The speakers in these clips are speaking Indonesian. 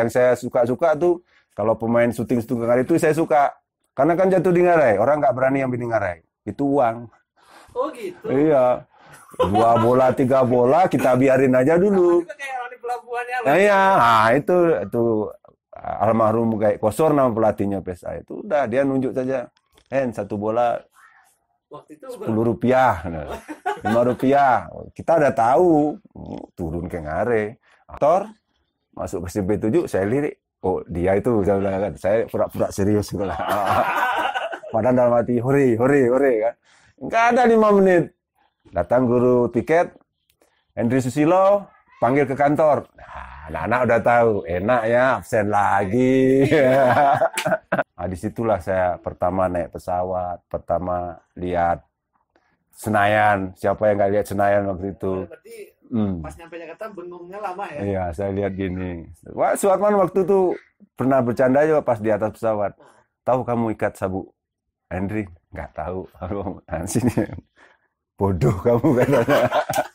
Yang saya suka-suka tuh kalau pemain syuting syuting kali itu saya suka karena kan jatuh di ngarai, orang nggak berani yang di ngarai. Itu uang. Oh gitu. Iya. Dua bola, tiga bola kita biarin aja dulu. Nah, iya, nah, itu itu ah, almarhum kayak kosor nama pelatihnya PSA ah, itu udah dia nunjuk saja. Hen satu bola sepuluh rupiah, lima rupiah. Kita udah tahu oh, turun ke ngare. aktor masuk ke SMP 7 saya lirik oh dia itu saya bilang kan saya pura-pura serius gitu lah padahal dalam hati hore hore hore kan Enggak ada lima menit datang guru tiket Hendri Susilo panggil ke kantor nah, anak-anak udah tahu enak ya absen lagi nah disitulah saya pertama naik pesawat pertama lihat Senayan siapa yang nggak lihat Senayan waktu itu nah, Hmm. Pas nyampe Jakarta bengongnya lama ya. Iya, saya lihat gini. Wah, suatman waktu itu pernah bercanda juga pas di atas pesawat. Tahu kamu ikat sabuk Henry, Nggak tahu. Aku sini. Bodoh kamu katanya.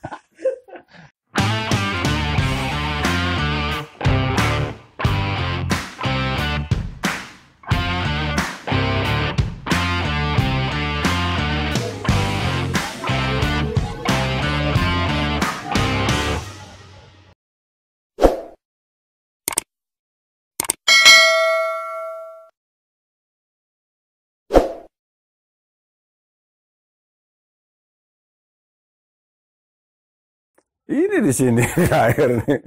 Ini di sini lahir nih.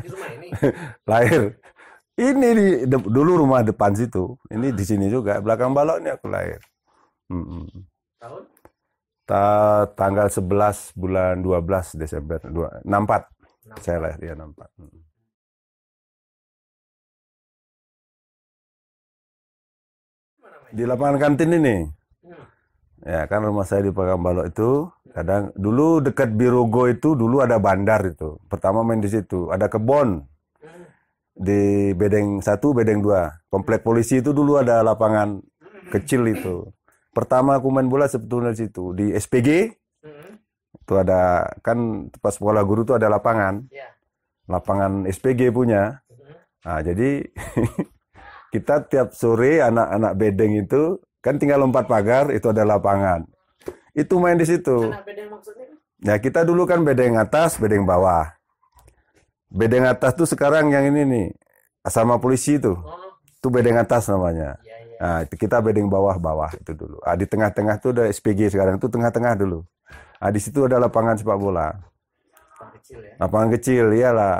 Di rumah ini. lahir. Ini di de, dulu rumah depan situ. Ini ah. di sini juga belakang balok ini aku lahir. Hmm. Tahun? Ta tanggal 11 bulan 12 Desember 2, 64. 64. Saya lahir ya 64. Hmm. Di lapangan kantin ini. Hmm. Ya, kan rumah saya di Pakambalok itu kadang dulu dekat Birogo itu dulu ada bandar itu pertama main di situ ada kebon di bedeng satu bedeng dua komplek polisi itu dulu ada lapangan kecil itu pertama aku main bola sebetulnya di situ di SPG mm-hmm. itu ada kan pas sekolah guru itu ada lapangan iya. lapangan SPG punya mm-hmm. nah jadi kita tiap sore anak-anak bedeng itu kan tinggal lompat pagar itu ada lapangan itu main di situ. Nah kita dulu kan bedeng atas, bedeng bawah. Bedeng atas tuh sekarang yang ini nih sama polisi itu. Oh. Itu bedeng atas namanya. Iya, iya. Nah, kita bedeng bawah-bawah itu dulu. Ah, di tengah-tengah tuh ada SPG sekarang tuh tengah-tengah dulu. Ah, di situ ada lapangan sepak bola. Lapangan kecil ya. Lapangan kecil iyalah.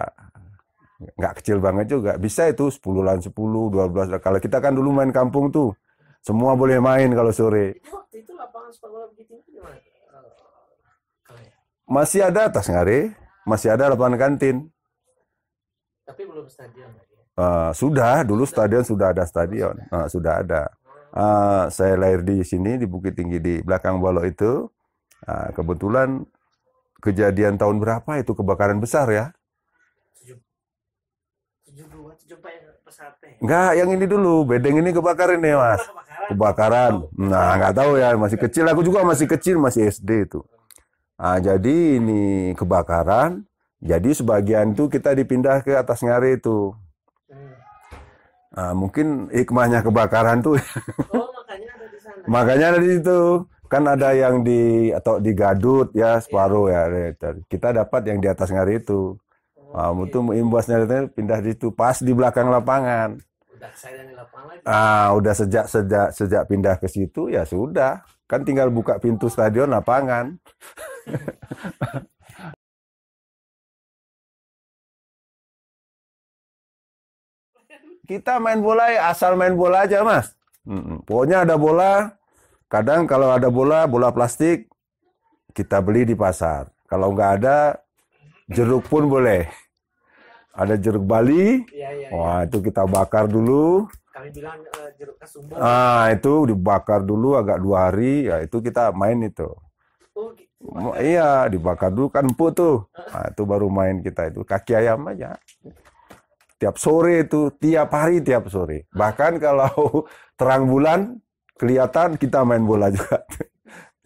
Nggak kecil banget juga. Bisa itu 10 lawan 10, 12. Kalau kita kan dulu main kampung tuh semua boleh main kalau sore. waktu itu Gitu, eh, masih ada atas ngare, masih ada lapangan kantin. Tapi belum stadion. Uh, sudah, dulu stadion sudah ada stadion, uh, sudah ada. Uh, saya lahir di sini di Bukit Tinggi di belakang Balok itu. Uh, kebetulan kejadian tahun berapa itu kebakaran besar ya? Enggak, ya? yang ini dulu. Bedeng ini ya, kebakaran nih, Mas kebakaran. Nah, nggak tahu ya, masih kecil. Aku juga masih kecil, masih SD itu. Nah, jadi ini kebakaran. Jadi sebagian itu kita dipindah ke atas ngare itu. Hmm. Nah, mungkin hikmahnya kebakaran tuh. Oh, makanya ada di sana. makanya ada di situ. Kan ada yang di atau di Gadut ya separuh iya. ya. Kita dapat yang di atas ngare itu. Oh, nah, itu imbasnya pindah di situ pas di belakang lapangan. Ah, udah sejak sejak sejak pindah ke situ ya sudah. Kan tinggal buka pintu stadion lapangan. Kita main bola ya asal main bola aja, Mas. Hmm, Pokoknya ada bola, kadang kalau ada bola, bola plastik kita beli di pasar. Kalau nggak ada jeruk pun boleh ada jeruk Bali. Iya, iya, iya. Wah, iya. itu kita bakar dulu. Kami bilang uh, jeruk kesumber. Ah, itu dibakar dulu agak dua hari. Ya, itu kita main itu. Oh, gitu. iya, dibakar dulu kan empuk tuh. Nah, itu baru main kita itu kaki ayam aja. Tiap sore itu, tiap hari tiap sore. Bahkan kalau terang bulan kelihatan kita main bola juga.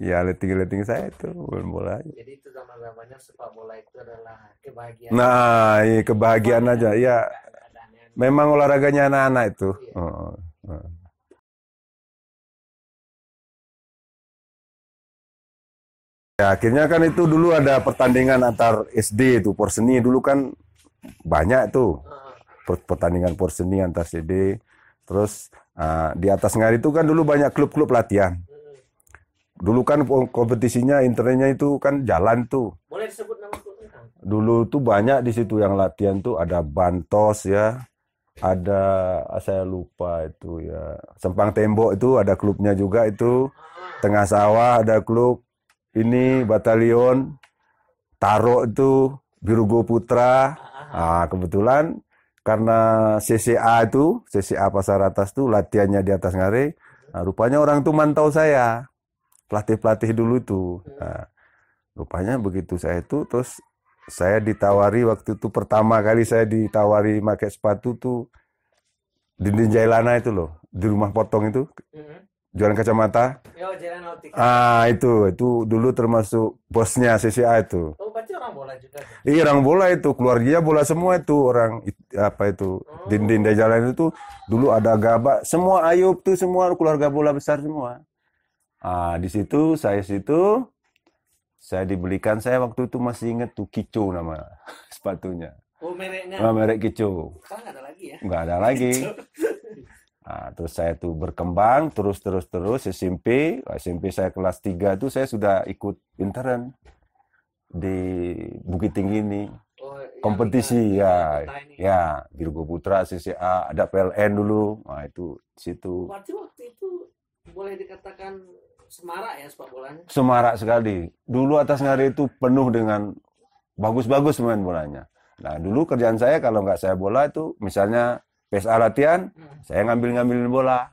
Ya, letting-letting saya itu belum bola. Jadi itu zaman zamannya sepak bola itu adalah kebahagiaan. Nah, iya, kebahagiaan aja. Ya, memang olahraganya anak-anak itu. Iya. Oh, oh, oh. Ya, akhirnya kan itu dulu ada pertandingan antar SD itu porseni dulu kan banyak tuh pertandingan porseni antar SD. Terus uh, di atas ngari itu kan dulu banyak klub-klub latihan. Dulu kan kompetisinya internetnya itu kan jalan tuh. Boleh disebut nama klubnya? Dulu tuh banyak di situ yang latihan tuh ada Bantos ya. Ada saya lupa itu ya. Sempang Tembok itu ada klubnya juga itu. Ah. Tengah Sawah ada klub. Ini batalion Taro itu Birugo Putra. Nah, kebetulan karena CCA itu, CCA Pasar Atas tuh latihannya di atas ngare. Nah, rupanya orang tuh mantau saya pelatih-pelatih dulu tuh. Hmm. Nah, rupanya begitu saya itu terus saya ditawari waktu itu pertama kali saya ditawari pakai sepatu tuh dinding Jailana itu loh di rumah potong itu hmm. jualan kacamata Yo, oh, jalan ah itu itu dulu termasuk bosnya CCA itu oh pasti orang bola juga iya orang bola itu keluarganya bola semua itu orang apa itu oh. dinding jalan itu dulu ada gabak semua Ayub tuh semua keluarga bola besar semua ah di situ saya situ saya dibelikan saya waktu itu masih ingat tuh Kico nama sepatunya. Oh mereknya. Nah, merek Kico. Sekarang ada lagi ya? Nggak ada lagi. Nah, terus saya tuh berkembang terus terus terus SMP SMP saya kelas 3 tuh saya sudah ikut intern di Bukit Tinggi ini oh, kompetisi ya ya Dirgo Putra CCA ada PLN dulu nah itu situ berarti waktu itu boleh dikatakan semarak ya sepak bolanya. Semarak sekali. Dulu atas ngari itu penuh dengan bagus-bagus pemain bolanya. Nah, dulu kerjaan saya kalau nggak saya bola itu misalnya PSA latihan, hmm. saya ngambil-ngambilin bola.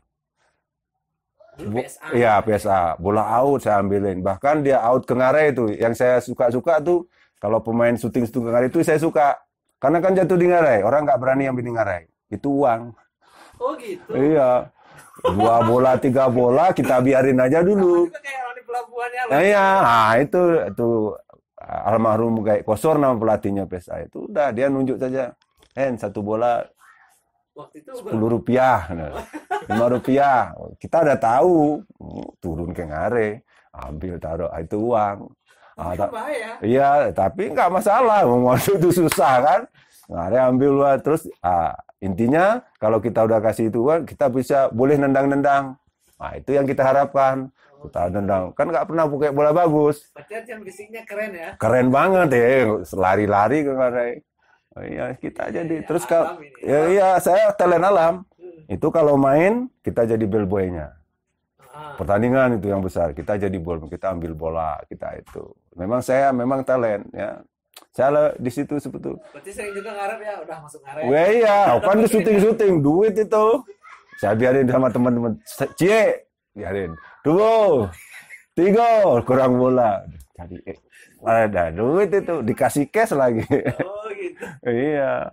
PSA. Iya, PSA. Bola out saya ambilin. Bahkan dia out ke ngare itu yang saya suka-suka tuh kalau pemain syuting-syuting ngare itu saya suka. Karena kan jatuh di ngare. orang nggak berani yang di ngare. Itu uang. Oh gitu. Iya dua bola tiga bola kita biarin aja dulu nah, iya nah, itu itu ah, almarhum kayak kosor nama pelatihnya PSA ah, itu udah dia nunjuk saja en satu bola sepuluh rupiah lima rupiah kita udah tahu hmm, turun ke ngare ambil taruh ah, itu uang ah, ta iya tapi nggak masalah waktu itu susah kan Nah, dia ambil luar terus ah, intinya kalau kita udah kasih itu kan kita bisa boleh nendang-nendang. Nah, itu yang kita harapkan. Kita nendang. Kan nggak pernah pakai bola bagus. Berarti yang keren ya. Keren banget ya, lari-lari kemarin. Oh, iya, kita iya, jadi ya, terus iya, kalau ya, iya saya talent alam. Hmm. Itu kalau main kita jadi bellboy-nya. Ah. Pertandingan itu yang besar, kita jadi bola, kita ambil bola, kita itu. Memang saya memang talent ya salah di situ sebetulnya. Berarti sering juga ngarep ya, udah masuk ngarep. Wah iya, kan di syuting-syuting, duit itu. Saya biarin sama teman-teman. Cie, biarin. Dua, tiga, kurang bola. Jadi, eh, ada duit itu, dikasih cash lagi. Oh gitu. iya,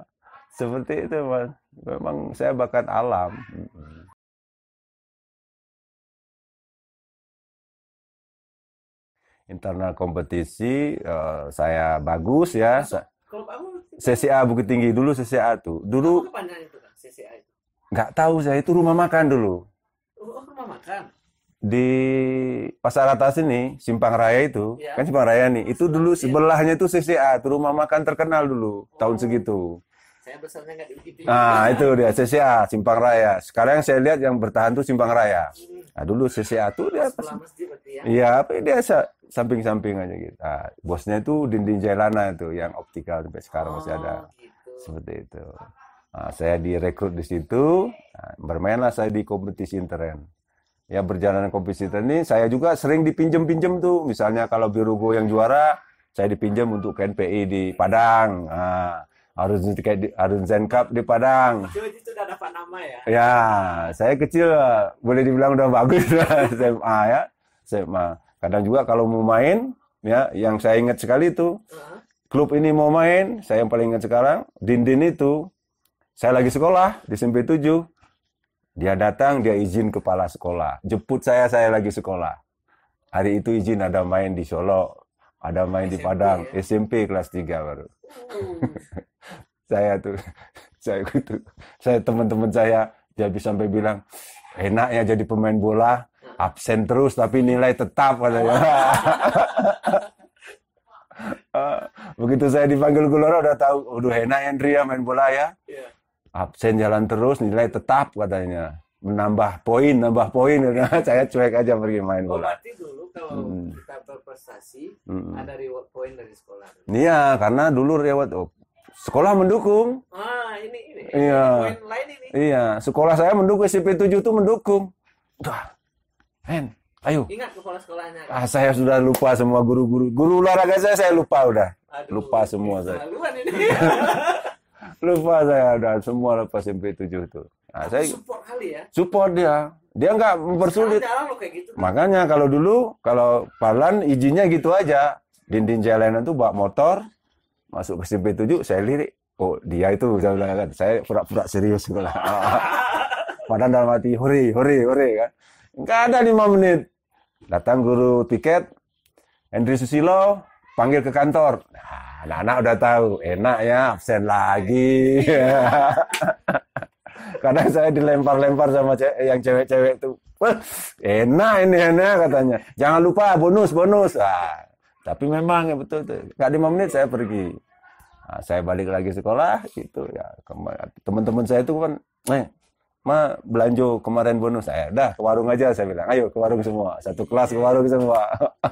seperti itu mas. Memang saya bakat alam. internal kompetisi uh, saya bagus ya. CCA Bukit Tinggi dulu CCA tuh. Dulu kamu itu kan CCA itu? Nggak tahu saya itu rumah makan dulu. Oh, oh, rumah makan. Di Pasar Atas ini, Simpang Raya itu, ya. kan Simpang Raya nih. Itu dulu iya. sebelahnya itu CCA, itu rumah makan terkenal dulu oh. tahun segitu. Saya besarnya enggak di Nah, itu dia CCA Simpang Raya. Sekarang saya lihat yang bertahan tuh Simpang Raya. Hmm. Nah, dulu CCA tuh dia pas, ya? Iya, apa ya, dia samping-samping aja gitu. Nah, bosnya itu dinding Jailana itu yang optikal sampai sekarang oh, masih ada. Oh, gitu. Seperti itu. Nah, saya direkrut di situ, nah, bermainlah saya di kompetisi intern. Ya berjalan kompetisi ini saya juga sering dipinjem-pinjem tuh. Misalnya kalau Birugo yang juara, saya dipinjam untuk KNPI di Padang. Nah, Arun Zen Cup di Padang. Itu, itu dapat lama ya? Ya, saya kecil boleh dibilang udah bagus lah SMA ya. SMA. Kadang juga kalau mau main, ya yang saya ingat sekali itu klub ini mau main, saya yang paling ingat sekarang dinding itu saya lagi sekolah di SMP 7. Dia datang, dia izin kepala sekolah. Jemput saya, saya lagi sekolah. Hari itu izin ada main di Solo, ada main SMP, di Padang, ya? SMP kelas 3 baru. Uh. saya tuh saya itu saya teman-teman saya dia bisa sampai bilang enak ya jadi pemain bola absen terus tapi nilai tetap katanya ah, begitu saya dipanggil Gelora udah tahu udah enak ya, Andrea ya main bola ya iya. absen jalan terus nilai tetap katanya menambah poin nambah poin saya cuek aja pergi main oh, bola oh, berarti dulu kalau hmm. kita berprestasi hmm. ada reward poin dari sekolah iya karena dulu reward oh, sekolah mendukung. Ah, ini, ini iya. ini. Iya, sekolah saya mendukung SMP 7 itu mendukung. Udah. Men, ayo. Ingat sekolah sekolahnya. Kan? Ah, saya sudah lupa semua guru-guru. Guru olahraga saya saya lupa udah. Aduh, lupa semua saya. lupa saya udah semua lepas SMP 7 itu. Nah, saya support kali ya. Support dia. Dia nggak mempersulit. kayak gitu, kan? Makanya kalau dulu kalau palan izinnya gitu aja. Dinding jalanan tuh bawa motor, masuk ke SMP 7 saya lirik oh dia itu saya bilang kan saya pura-pura serius gitu lah padahal dalam hati hore hore hore kan enggak ada lima menit datang guru tiket Hendri Susilo panggil ke kantor nah, anak udah tahu enak ya absen lagi karena saya dilempar-lempar sama ce yang cewek-cewek itu enak ini enak katanya jangan lupa bonus bonus ah tapi memang ya betul tuh. nggak lima menit saya pergi. Nah, saya balik lagi sekolah gitu ya. Teman-teman saya itu kan, eh, ma belanja kemarin bonus saya. Eh, dah ke warung aja saya bilang. Ayo ke warung semua. Satu kelas ke warung semua.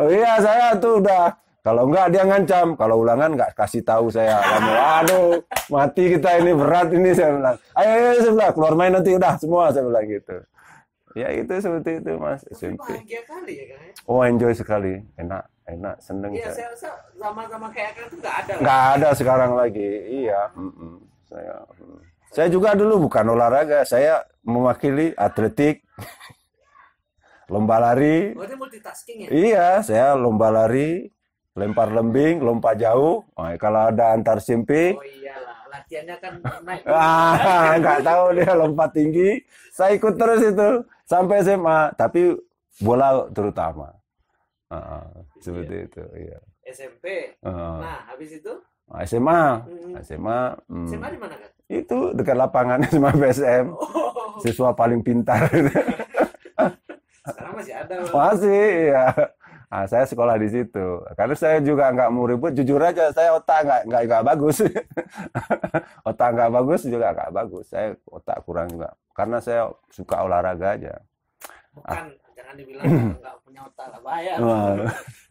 oh, iya saya tuh udah. Kalau enggak dia ngancam, kalau ulangan enggak kasih tahu saya. Lalu, aduh, mati kita ini berat ini saya bilang. Ayo, ayo saya bilang keluar main nanti udah semua saya bilang gitu ya itu seperti itu mas SMP kali ya kan oh enjoy sekali enak enak seneng ya saya rasa sama-sama kayak kan itu nggak ada nggak ada sekarang lagi iya mm -mm. saya mm. saya juga dulu bukan olahraga saya mewakili atletik lomba lari Berarti oh, multitasking ya iya saya lomba lari lempar lembing lompat jauh nah, kalau ada antar SMP oh, iyalah latihannya kan naik. Ah, nggak tahu dia lompat tinggi. Saya ikut terus itu sampai SMA, tapi bola terutama. Uh, seperti iya. itu, iya. SMP. Uh. Ah. Nah, habis itu ah, SMA, hmm. SMA, hmm. SMA di mana kan? Itu dekat lapangan SMA BSM. Oh. Siswa paling pintar. Sekarang masih ada. Masih, iya. Nah, saya sekolah di situ. Karena saya juga nggak mau ribut, jujur aja saya otak nggak nggak nggak bagus. otak nggak bagus juga nggak bagus. Saya otak kurang juga. Karena saya suka olahraga aja. Bukan ah. jangan dibilang nggak punya otak lah bahaya.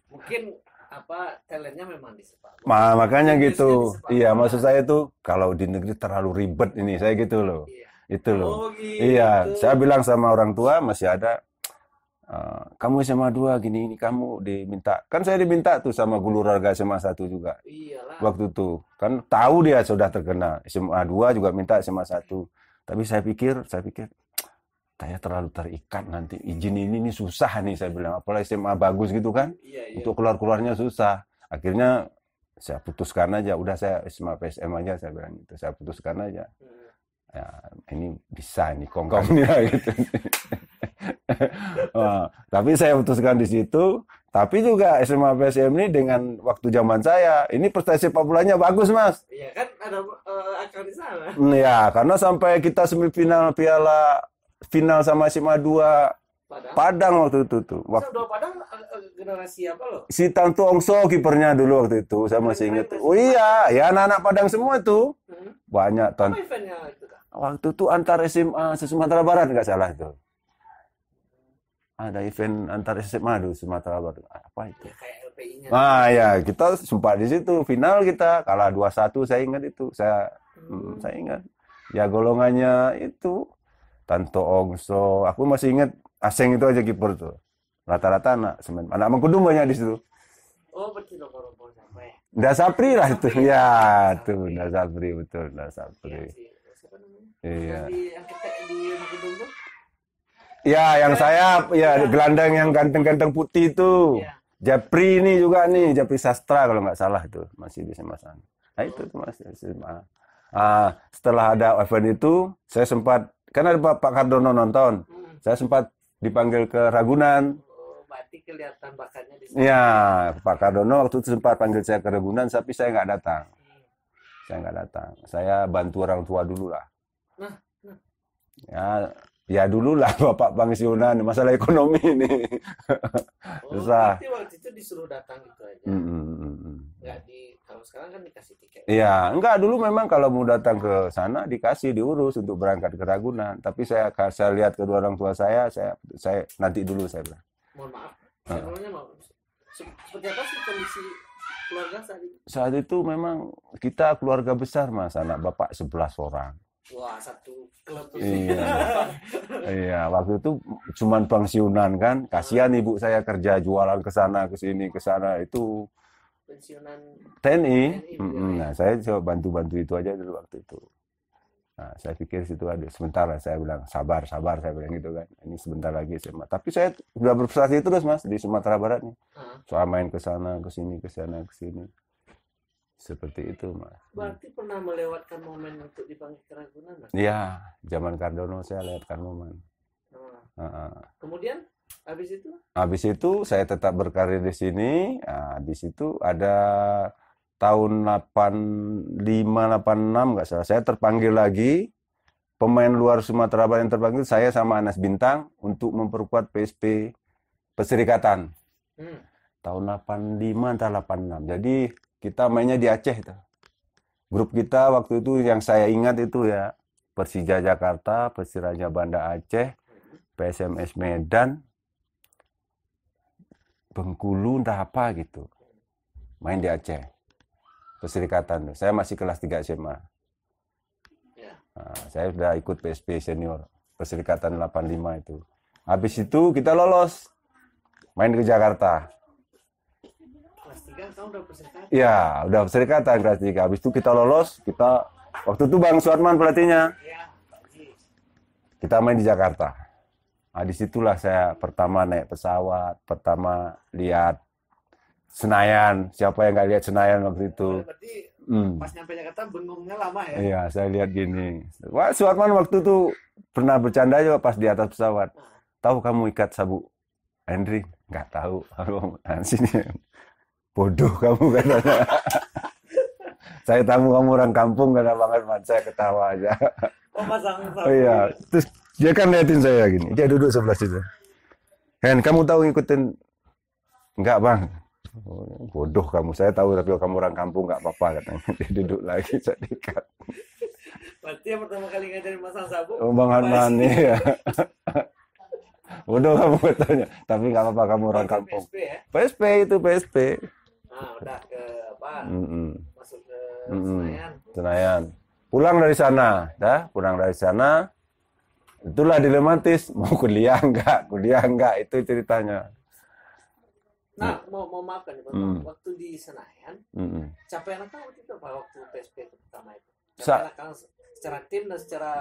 Mungkin apa talentnya memang di sepak makanya gitu. Di iya, maksud saya itu kalau di negeri terlalu ribet ini, saya gitu loh. Iya. Itu loh. Oh, iya, gitu. Iya, saya bilang sama orang tua masih ada Ah, kamu SMA 2 gini ini kamu diminta kan saya diminta tuh sama guru raga SMA 1 juga Iyalah. waktu itu kan tahu dia sudah terkena SMA 2 juga minta SMA 1 tapi saya pikir saya pikir saya terlalu terikat nanti izin ini ini susah nih saya bilang apalagi SMA bagus gitu kan iya, iya. untuk keluar keluarnya susah akhirnya saya putuskan aja udah saya SMA PSM aja saya bilang itu saya putuskan aja hmm. ya, ini bisa nih kongkong -kong. gitu tapi saya putuskan di situ. Tapi juga SMA PSM ini dengan waktu zaman saya, ini prestasi populanya bagus mas. Iya kan ada uh, eh, akan di sana. Iya karena sampai kita semifinal piala final sama SMA 2 Padang. Padang waktu itu tuh. Waktu dua Padang eh, generasi apa lo? Si Tantu Ongso kipernya dulu waktu itu, saya masih ingat. Oh iya, ya anak-anak Padang semua itu Hmm? Banyak tuh. Waktu itu antar SMA Sumatera Barat nggak salah itu ada event antar SMA dulu Sumatera Barat apa itu ya, kayak lpi ah ya kita sempat di situ final kita kalah dua satu saya ingat itu saya mm, hmm. saya ingat ya golongannya itu Tanto Ongso aku masih ingat Aseng itu aja kiper tuh rata-rata anak semen anak mengkudung banyak di situ oh berarti lo Nda Sapri lah itu ya tuh Nda Sapri betul Nda Sapri iya, iya. Ya, yang saya ya gelandang yang ganteng-ganteng putih itu. Ya. Japri ini juga nih, Japri Sastra kalau nggak salah itu masih di SMA sana. Nah itu tuh masih SMA. Ah, setelah ada event itu, saya sempat karena ada Pak Kardono nonton, hmm. saya sempat dipanggil ke Ragunan. Oh, berarti kelihatan bakatnya di sini. Ya, Pak Kardono waktu itu sempat panggil saya ke Ragunan, tapi saya nggak datang. Hmm. Saya nggak datang. Saya bantu orang tua dulu lah. Nah, nah. Ya, Ya dulu lah Bapak pensiunan masalah ekonomi ini. Oh, Susah. waktu itu disuruh datang gitu aja. Mm -hmm. Nggak di kalau sekarang kan dikasih tiket. Iya, enggak dulu memang kalau mau datang ke sana dikasih diurus untuk berangkat ke Ragunan, tapi saya saya lihat kedua orang tua saya, saya saya nanti dulu saya bilang. Mohon maaf. Ah. Saya mau seperti apa sih kondisi keluarga saat itu? Saat itu memang kita keluarga besar Mas, anak bapak 11 orang. Wah, satu klub ini. Iya. iya, waktu itu cuman pensiunan kan. Kasihan ibu saya kerja jualan ke sana ke sini ke sana itu pensiunan TNI. TNI ya. Nah, saya coba bantu-bantu itu aja dulu waktu itu. Nah, saya pikir situ ada sebentar lah saya bilang sabar, sabar saya bilang gitu kan. Ini sebentar lagi SMA. Tapi saya sudah berprestasi terus Mas di Sumatera Barat nih. Soal main ke sana, ke sini, ke sana, ke sini. Seperti itu, Mas. Berarti pernah melewatkan momen untuk dipanggil ke Ragunan, Mas? Iya, zaman Cardono saya lewatkan momen. Oh. Uh -uh. Kemudian habis itu? Habis itu saya tetap berkarir di sini. Nah, di situ ada tahun 85 86 nggak salah. Saya terpanggil lagi pemain luar Sumatera Barat yang terpanggil saya sama Anas Bintang untuk memperkuat PSP Perserikatan. Hmm. Tahun 85 atau 86. Jadi kita mainnya di Aceh itu. Grup kita waktu itu yang saya ingat itu ya Persija Jakarta, Persiraja Banda Aceh, PSMS Medan, Bengkulu entah apa gitu. Main di Aceh. Perserikatan. Saya masih kelas 3 SMA. Ya. Nah, saya sudah ikut PSP senior Perserikatan 85 itu. Habis itu kita lolos. Main ke Jakarta. Ya, udah Iya, udah perserikatan kelas 3. Habis itu kita lolos, kita waktu itu Bang Suatman pelatihnya. Iya, kita main di Jakarta. Nah, disitulah saya pertama naik pesawat, pertama lihat Senayan. Siapa yang nggak lihat Senayan waktu itu? Oh, berarti hmm. pas nyampe Jakarta bengongnya lama ya? Iya, saya lihat gini. Wah, Suatman waktu itu pernah bercanda juga pas di atas pesawat. Nah. Tahu kamu ikat sabuk Henry? Nggak tahu. Aku sini bodoh kamu katanya. saya tamu kamu orang kampung karena banget Arman, saya ketawa aja. Oh, oh iya, terus dia kan liatin saya gini, dia duduk sebelah situ. Hen, kamu tahu ngikutin? Enggak bang, oh, bodoh kamu. Saya tahu tapi kamu orang kampung enggak apa-apa katanya. Dia duduk lagi, saya dekat Berarti yang pertama kali ngajarin masang sabuk. Oh, bang Arman, ya bodoh kamu katanya. Tapi enggak apa-apa kamu orang kampung. PSP, ya? PSP itu PSP. Ah, udah ke apa mm -mm. masuk ke mm -mm. Senayan Senayan pulang dari sana dah pulang dari sana itulah dilematis mau kuliah enggak kuliah enggak itu ceritanya nah mm. mau mau maafkan ya, mm. waktu di Senayan mm capaian apa waktu itu pak waktu PSP pertama itu Capek secara tim dan secara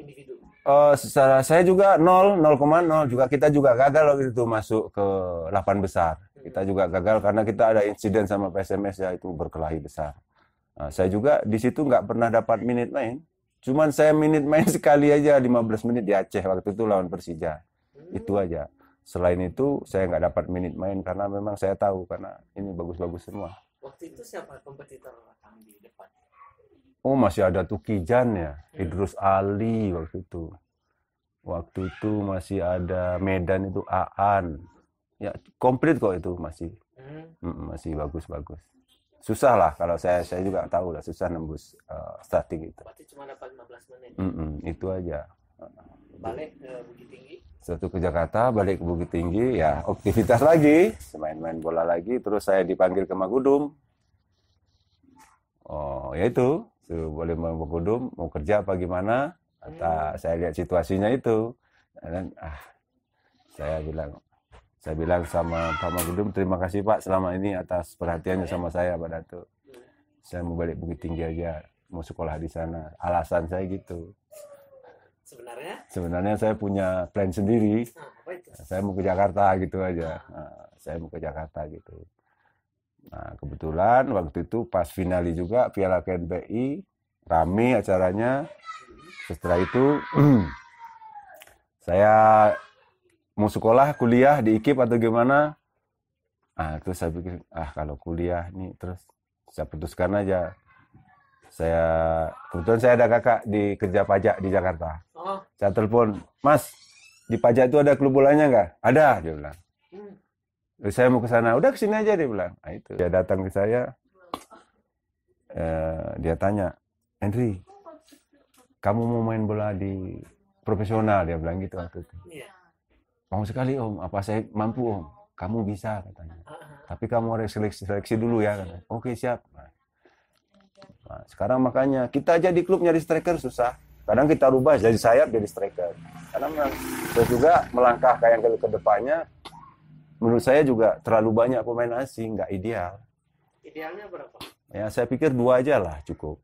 individu? Uh, secara saya juga 0 0,0 juga kita juga gagal waktu itu masuk ke 8 besar. Kita juga gagal karena kita ada insiden sama PSMS ya itu berkelahi besar. Nah, saya juga di situ nggak pernah dapat minute main. Cuman saya minute main sekali aja 15 menit di Aceh waktu itu lawan Persija. Itu hmm. aja. Selain itu saya nggak dapat minute main karena memang saya tahu karena ini bagus-bagus semua. Waktu itu siapa kompetitor di depan? Oh masih ada Tukijan ya, hmm. Idrus Ali waktu itu. Waktu itu masih ada Medan itu Aan ya komplit kok itu masih hmm. masih bagus-bagus susah lah kalau saya saya juga tahu lah susah nembus uh, eh, starting itu pasti cuma dapat 15 menit mm -mm, itu aja balik ke Bukit Tinggi satu ke Jakarta balik ke Bukit Tinggi ya aktivitas lagi main-main bola lagi terus saya dipanggil ke Magudum oh ya itu so, boleh mau Magudum mau kerja apa gimana atau hmm. saya lihat situasinya itu dan ah saya bilang saya bilang sama Pak Magudum, terima kasih Pak selama ini atas perhatiannya iya. sama saya Pak Datu. Iya. Saya mau balik Bukit Tinggi aja, mau sekolah di sana. Alasan saya gitu. Sebenarnya? Sebenarnya saya punya plan sendiri. Nah, saya mau ke Jakarta gitu aja. Nah, saya mau ke Jakarta gitu. Nah kebetulan waktu itu pas finali juga Piala KNPI rame acaranya. Hmm. Setelah itu saya mau sekolah kuliah di IKIP atau gimana ah terus saya pikir ah kalau kuliah nih terus saya putuskan aja saya kebetulan saya ada kakak di kerja pajak di Jakarta oh. saya telepon mas di pajak itu ada klub bolanya nggak ada dia bilang hmm. Eh, saya mau ke sana udah ke sini aja dia bilang nah, itu dia datang ke saya eh, dia tanya Henry kamu mau main bola di profesional dia bilang gitu waktu itu yeah mau sekali om, apa saya mampu om? Kamu bisa katanya. Tapi kamu harus seleksi, seleksi dulu ya. Katanya. Oke siap. Nah, nah sekarang makanya kita aja di klub nyari striker susah. Kadang kita rubah jadi sayap jadi striker. Karena terus juga melangkah kayak ke, ke depannya, menurut saya juga terlalu banyak pemain asing nggak ideal. Idealnya berapa? Ya saya pikir dua aja lah cukup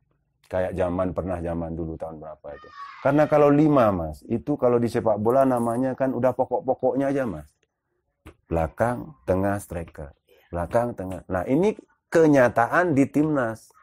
kayak zaman pernah zaman dulu tahun berapa itu. Karena kalau lima mas, itu kalau di sepak bola namanya kan udah pokok-pokoknya aja mas. Belakang, tengah, striker. Belakang, tengah. Nah ini kenyataan di timnas.